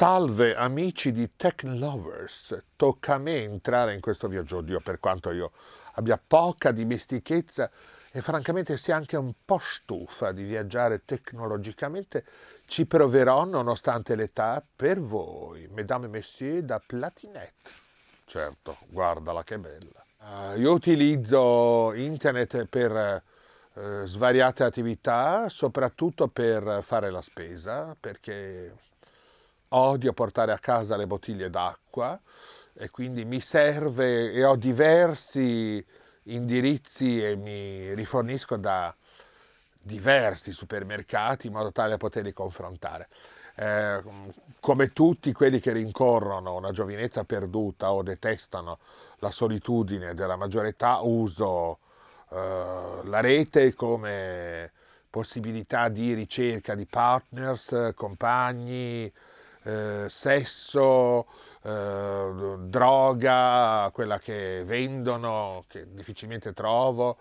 Salve amici di Tech tocca a me entrare in questo viaggio, oddio per quanto io abbia poca dimestichezza e francamente sia anche un po' stufa di viaggiare tecnologicamente, ci proverò nonostante l'età per voi, mesdames et messieurs, da Platinette. Certo, guardala che bella. Uh, io utilizzo internet per uh, svariate attività, soprattutto per fare la spesa, perché odio portare a casa le bottiglie d'acqua e quindi mi serve e ho diversi indirizzi e mi rifornisco da diversi supermercati in modo tale da poterli confrontare. Eh, come tutti quelli che rincorrono una giovinezza perduta o detestano la solitudine della maggiore età, uso eh, la rete come possibilità di ricerca di partners, compagni, eh, sesso, eh, droga, quella che vendono, che difficilmente trovo,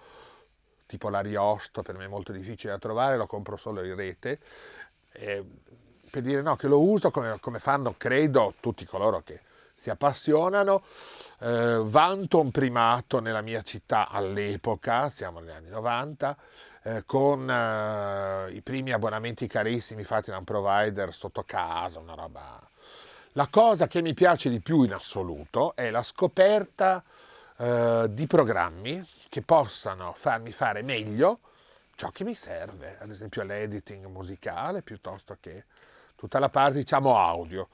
tipo l'ariosto, per me è molto difficile da trovare, lo compro solo in rete. Eh, per dire no, che lo uso come, come fanno, credo, tutti coloro che si appassionano. Eh, vanto un primato nella mia città all'epoca, siamo negli anni 90, eh, con eh, i primi abbonamenti carissimi fatti da un provider sotto casa, una roba... La cosa che mi piace di più in assoluto è la scoperta eh, di programmi che possano farmi fare meglio ciò che mi serve, ad esempio l'editing musicale piuttosto che tutta la parte diciamo audio.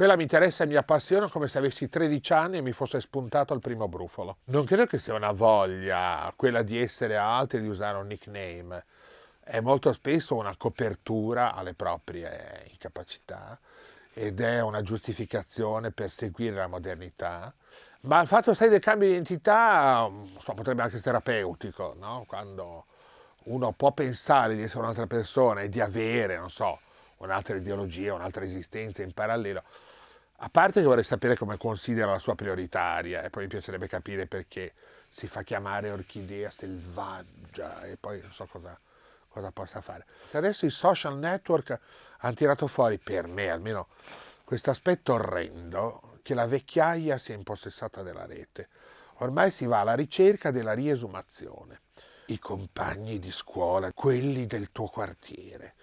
Quella mi interessa e mi appassiona come se avessi 13 anni e mi fosse spuntato il primo brufolo. Non credo che sia una voglia quella di essere altri, di usare un nickname. È molto spesso una copertura alle proprie incapacità ed è una giustificazione per seguire la modernità. Ma il fatto stai del cambio di identità mm, so, potrebbe anche essere terapeutico, no? quando uno può pensare di essere un'altra persona e di avere, non so, un'altra ideologia, un'altra esistenza in parallelo. A parte che vorrei sapere come considera la sua prioritaria e poi mi piacerebbe capire perché si fa chiamare orchidea selvaggia e poi non so cosa, cosa possa fare. Adesso i social network hanno tirato fuori, per me almeno, questo aspetto orrendo che la vecchiaia si è impossessata della rete. Ormai si va alla ricerca della riesumazione. I compagni di scuola, quelli del tuo quartiere,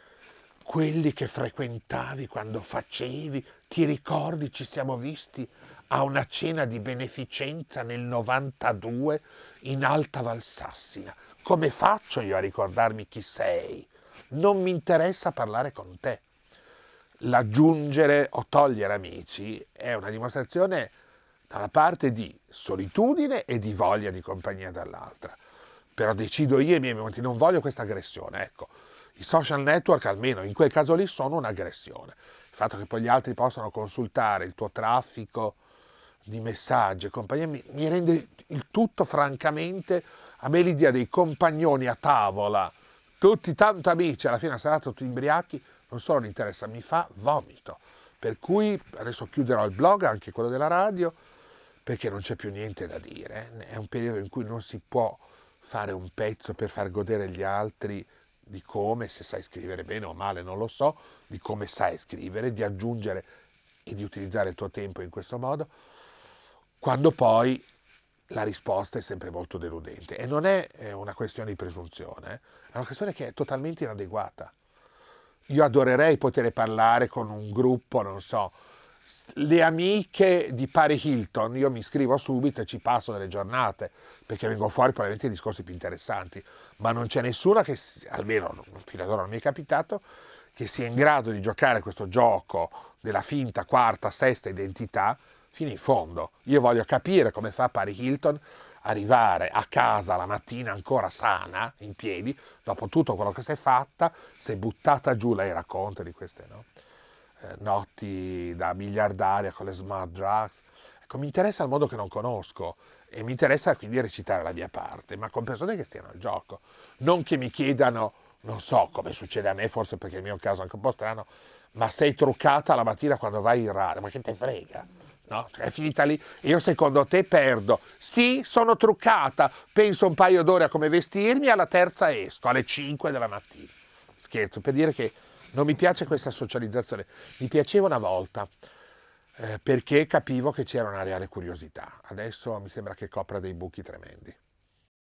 quelli che frequentavi quando facevi, ti ricordi ci siamo visti a una cena di beneficenza nel 92 in Alta Valsassina. Come faccio io a ricordarmi chi sei? Non mi interessa parlare con te. L'aggiungere o togliere amici è una dimostrazione da una parte di solitudine e di voglia di compagnia dall'altra. Però decido io e i miei momenti, non voglio questa aggressione, ecco i social network, almeno in quel caso lì, sono un'aggressione. Il fatto che poi gli altri possano consultare il tuo traffico di messaggi e compagnia mi, mi rende il tutto francamente a me l'idea dei compagnoni a tavola, tutti tanto amici, alla fine saranno tutti imbriachi, non solo mi interessa, mi fa vomito. Per cui adesso chiuderò il blog, anche quello della radio, perché non c'è più niente da dire. Eh. È un periodo in cui non si può fare un pezzo per far godere gli altri di come, se sai scrivere bene o male, non lo so, di come sai scrivere, di aggiungere e di utilizzare il tuo tempo in questo modo, quando poi la risposta è sempre molto deludente. E non è eh, una questione di presunzione, eh. è una questione che è totalmente inadeguata. Io adorerei poter parlare con un gruppo, non so, le amiche di Pari Hilton, io mi iscrivo subito e ci passo delle giornate, perché vengo fuori probabilmente i discorsi più interessanti, ma non c'è nessuna che, almeno fino ad ora non mi è capitato, che sia in grado di giocare questo gioco della finta quarta, sesta identità fino in fondo. Io voglio capire come fa Pari Hilton arrivare a casa la mattina ancora sana, in piedi, dopo tutto quello che si è fatta, si è buttata giù, lei racconta di queste, no? eh, notti da miliardaria con le smart drugs. Ecco, mi interessa il modo che non conosco e mi interessa quindi recitare la mia parte, ma con persone che stiano al gioco, non che mi chiedano, non so come succede a me, forse perché il mio caso è anche un po' strano, ma sei truccata la mattina quando vai in radio, ma che te frega? No, è finita lì. Io secondo te perdo. Sì, sono truccata. Penso un paio d'ore a come vestirmi, alla terza esco, alle 5 della mattina. Scherzo, per dire che non mi piace questa socializzazione. Mi piaceva una volta eh, perché capivo che c'era una reale curiosità. Adesso mi sembra che copra dei buchi tremendi.